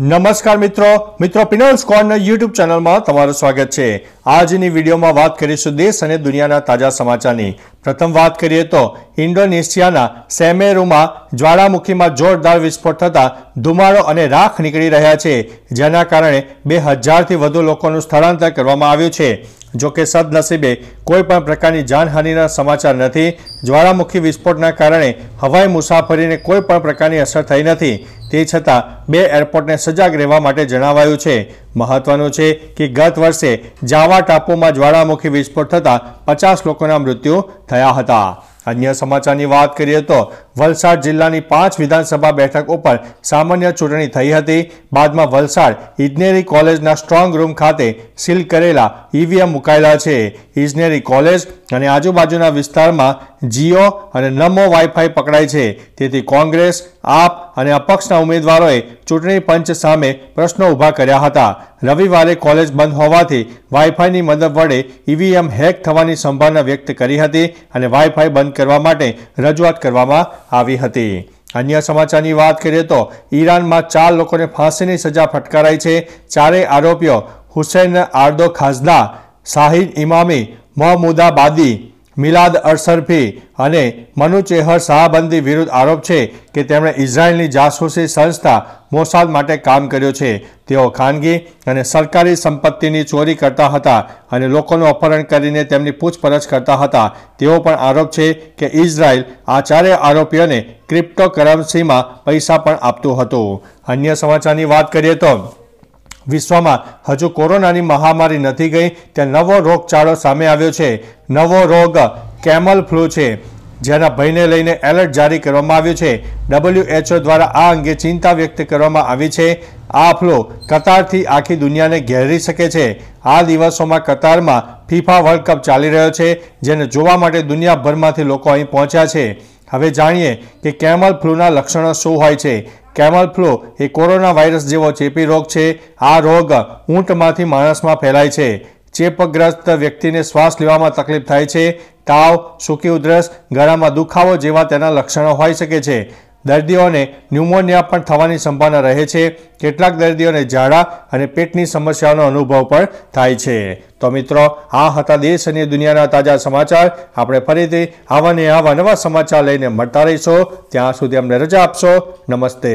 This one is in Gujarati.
નમસ્કાર મિત્રો મિત્રો પિનલ્સ કોર્નર યુટ્યુબ ચેનલમાં તમારું સ્વાગત છે આજની વિડીયોમાં વાત કરીશું દેશ અને દુનિયાના તાજા સમાચારની પ્રથમ વાત કરીએ તો ઇન્ડોનેશિયાના સેમેરુમાં જ્વાળામુખીમાં જોરદાર વિસ્ફોટ થતાં ધુમાડો અને રાખ નીકળી રહ્યા છે જેના કારણે બે હજારથી વધુ લોકોનું સ્થળાંતર કરવામાં આવ્યું છે જોકે સદનસીબે કોઈ પણ પ્રકારની જાનહાનિના સમાચાર નથી જ્વાળામુખી વિસ્ફોટના કારણે હવાઈ મુસાફરીને કોઈ પણ પ્રકારની અસર થઈ નથી તે છતાં બે એરપોર્ટને સજાગ રહેવા માટે જણાવાયું છે મહત્વનું છે કે ગત વર્ષે જાવા ટાપુમાં જ્વાળામુખી વિસ્ફોટ થતાં પચાસ લોકોના મૃત્યુ થયા હતા અન્ય સમાચારની વાત કરીએ તો વલસાડ જિલ્લાની પાંચ વિધાનસભા બેઠક ઉપર સામાન્ય ચૂંટણી થઈ હતી બાદમાં વલસાડ ઇજનેરી કોલેજના સ્ટ્રોંગ રૂમ ખાતે સીલ કરેલા ઈવીએમ મુકાયેલા છે ઇજનેરી કોલેજ અને આજુબાજુના વિસ્તારમાં જીઓ અને નમો વાઈફાઈ પકડાય છે તેથી કોંગ્રેસ આપ અને અપક્ષના ઉમેદવારોએ ચૂંટણી પંચ સામે પ્રશ્નો ઊભા કર્યા હતા રવિવારે કોલેજ બંધ હોવાથી વાઈફાઈની મદદ વડે ઈવીએમ હેક થવાની સંભાવના વ્યક્ત કરી હતી અને વાઈફાઈ બંધ કરવા માટે રજૂઆત કરવામાં આવી હતી અન્ય સમાચારની વાત કરીએ તો ઈરાનમાં ચાર લોકોને ફાંસીની સજા ફટકારાઈ છે ચારેય આરોપીઓ હુસૈન આર્દો ખાઝદા શાહિદ ઇમામી મોહમુદાબાદી મિલાદ અરસરફી અને મનુ ચેહર શાહબંદી વિરુદ્ધ આરોપ છે કે તેમણે ઇઝરાયેલની જાસૂસી સંસ્થા મોસાદ માટે કામ કર્યું છે તેઓ ખાનગી અને સરકારી સંપત્તિની ચોરી કરતા હતા અને લોકોનું અપહરણ કરીને તેમની પૂછપરછ કરતા હતા તેઓ પણ આરોપ છે કે ઇઝરાયલ આ ચારેય આરોપીઓને ક્રિપ્ટોકરન્સીમાં પૈસા પણ આપતું હતું અન્ય સમાચારની વાત કરીએ તો વિશ્વમાં હજુ કોરોનાની મહામારી નથી ગઈ ત્યાં નવો રોગચાળો સામે આવ્યો છે નવો રોગ કેમલ ફ્લૂ છે જેના ભયને લઈને એલર્ટ જારી કરવામાં આવ્યું છે ડબલ્યુએચઓ દ્વારા આ અંગે ચિંતા વ્યક્ત કરવામાં આવી છે આ ફ્લો કતારથી આખી દુનિયાને ઘેરી શકે છે આ દિવસોમાં કતારમાં ફીફા વર્લ્ડ કપ ચાલી રહ્યો છે જેને જોવા માટે દુનિયાભરમાંથી લોકો અહીં પહોંચ્યા છે હવે જાણીએ કે કેમલ ફ્લૂના લક્ષણો શું હોય છે કેમલ ફ્લૂ એ કોરોના વાયરસ જેવો ચેપી રોગ છે આ રોગ ઊંટમાંથી માણસમાં ફેલાય છે ચેપગ્રસ્ત વ્યક્તિને શ્વાસ લેવામાં તકલીફ થાય છે તાવ સૂકી ઉધરસ ગળામાં દુખાવો જેવા તેના લક્ષણો હોઈ શકે છે દર્દીઓને ન્યુમોનિયા પણ થવાની સંભાવના રહે છે કેટલાક દર્દીઓને ઝાડા અને પેટની સમસ્યાનો અનુભવ પણ થાય છે તો મિત્રો આ હતા દેશ અને દુનિયાના તાજા સમાચાર આપણે ફરીથી આવા ને આવા નવા સમાચાર લઈને મળતા રહીશું ત્યાં સુધી અમને રજા આપશો નમસ્તે